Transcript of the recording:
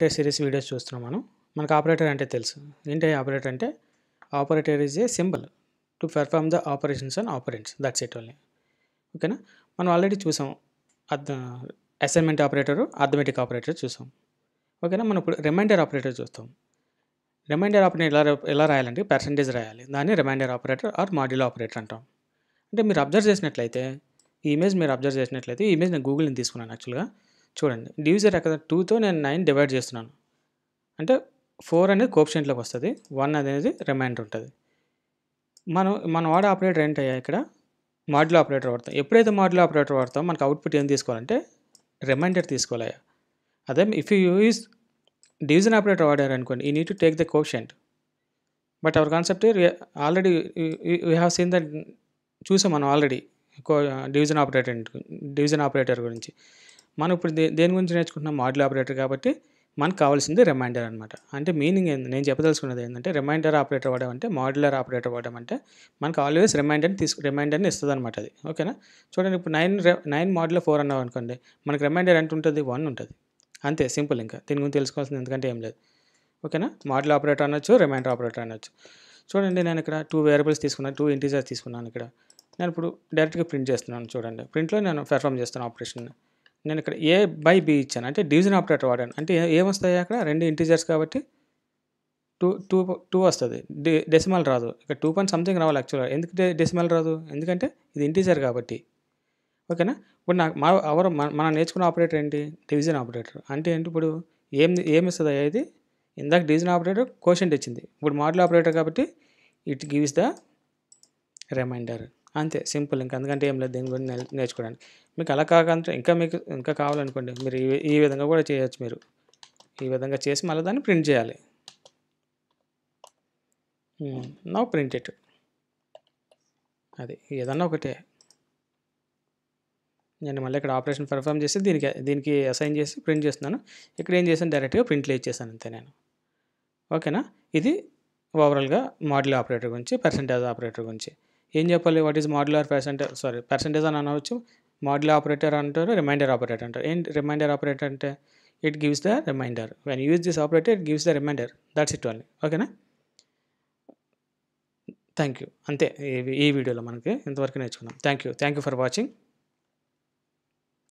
test series videos చూస్తున్నాం మనం మనకు ఆపరేటర్ అంటే తెలుసు ఏంటి ఆపరేటర్ అంటే operator is a symbol to perform the operations and operands that's it only ఓకేనా మనం ఆల్రెడీ చూసాం అర్థ అసైన్మెంట్ ఆపరేటరు అథమెటిక్ ఆపరేటర్ చూసాం ఓకేనా మనం ఇప్పుడు రిమైండర్ ఆపరేటర్ చూస్తాం రిమైండర్ ఆపరేటర్ ఎలా ఎలా రాయాలంటే పర్సంటేజ్ రాయాలి దాన్ని remainder operator or module operator అంటాం అంటే మీరు అబ్జర్వ్ చేసినట్లయితే ఈ ఇమేజ్ మీరు అబ్జర్వ్ చేసినట్లయితే ఈ ఇమేజ్ నేను గూగుల్ని తీసుకున్నాను యాక్చువల్గా చూడండి డివిజర్ ఎక్కడ టూతో నేను నైన్ డివైడ్ చేస్తున్నాను అంటే ఫోర్ అనేది కోప్షెంట్లోకి వస్తుంది వన్ అనేది రిమైండర్ ఉంటుంది మనం మనం వాడే ఆపరేటర్ ఏంటయ్యా ఇక్కడ మాడ్యులో ఆపరేటర్ వాడతాం ఎప్పుడైతే మాడ్యులో ఆపరేటర్ వాడతాం మనకు అవుట్పుట్ ఏం తీసుకోవాలంటే రిమైండర్ తీసుకోవాలయ్యా అదే if you use division operator వాడారనుకోండి ఈ need to take the quotient but our concept already we have seen that చూసాం మనం already division operator division operator గురించి మనం ఇప్పుడు దే దేని గురించి నేర్చుకుంటున్నాం మాడ్యుల్ ఆపరేటర్ కాబట్టి మనకు కావాల్సింది రిమైండర్ అనమాట అంటే మీనింగ్ ఏంది నేను చెప్పదలుచుకున్నది ఏంటంటే రిమైండర్ ఆపరేటర్ వాడడం అంటే మాడ్యులర్ ఆపరేటర్ వాడడం అంటే మనకు ఆల్వేస్ రిమైండర్ని తీసుకు రిమైండర్ని ఇస్తుంది అనమాట అది ఓకేనా చూడండి ఇప్పుడు నైన్ నైన్ మాడ్యులర్ ఫోర్ అన్నావు అనుకోండి మనకు రిమైండర్ ఎంత ఉంటుంది వన్ ఉంటుంది అంతే సింపుల్ ఇంకా దీని గురించి తెలుసుకోవాల్సింది ఎందుకంటే ఏం లేదు ఓకేనా మాడ్యుల్ ఆపరేటర్ అనొచ్చు రిమైండర్ ఆపరేటర్ అనొచ్చు చూడండి నేను ఇక్కడ టూ వేరియబుల్స్ తీసుకున్నాను టూ ఇంటీజర్స్ తీసుకున్నాను ఇక్కడ నేను ఇప్పుడు డైరెక్ట్గా ప్రింట్ చేస్తున్నాను చూడండి ప్రింట్లో నేను పెర్ఫామ్ చేస్తాను ఆపరేషన్ నేను ఇక్కడ ఏ బై బి ఇచ్చాను అంటే డివిజన్ ఆపరేటర్ వాడాను అంటే ఏమొస్తాయి అక్కడ రెండు ఇంటీజర్స్ కాబట్టి టూ టూ టూ వస్తుంది డెసిమల్ రాదు ఇక్కడ టూ పాయింట్ సంథింగ్ రావాలి యాక్చువల్గా ఎందుకంటే డెసిమల్ రాదు ఎందుకంటే ఇది ఇంటీజర్ కాబట్టి ఓకేనా ఇప్పుడు నాకు మా అవర్ మనం నేర్చుకున్న ఆపరేటర్ ఏంటి డివిజన్ ఆపరేటర్ అంటే ఏంటి ఇప్పుడు ఏం ఏమి ఇస్తుంది అయ్యేది ఇందాక డివిజన్ ఆపరేటర్ క్వశ్చన్ ఇచ్చింది ఇప్పుడు మోడల్ ఆపరేటర్ కాబట్టి ఇట్ గివ్స్ ద రిమైండర్ అంతే సింపుల్ ఇంకా అందుకంటే ఏం లేదు దీని గురించి నేర్చుకోవడానికి మీకు అలా కాకుండా ఇంకా మీకు ఇంకా కావాలనుకోండి మీరు ఈ విధంగా కూడా చేయొచ్చు మీరు ఈ విధంగా చేసి మళ్ళీ దాన్ని ప్రింట్ చేయాలి నవ్ ప్రింట్ ఇట్ అది ఏదన్నా ఒకటే నేను మళ్ళీ ఇక్కడ ఆపరేషన్ పెర్ఫామ్ చేసి దీనికి దీనికి అసైన్ చేసి ప్రింట్ చేస్తున్నాను ఇక్కడ ఏం చేశాను డైరెక్ట్గా ప్రింట్లో ఇచ్చేసాను అంతే నేను ఓకేనా ఇది ఓవరాల్గా మోడల్ ఆపరేటర్ గురించి పర్సంటేజ్ ఆపరేటర్ గురించి ఏం చెప్పాలి what is modular percent sorry percentage అని అనవచ్చు మాడ్యులర్ ఆపరేటర్ అంటారు రిమైండర్ ఆపరేటర్ అంటారు ఏంటి రిమైండర్ ఆపరేటర్ అంటే it gives the remainder when use this operator it gives the remainder that's it only ఓకేనా థ్యాంక్ యూ అంతే ఈ వీడియోలో మనకి ఇంతవరకు నేర్చుకుందాం thank you thank you for watching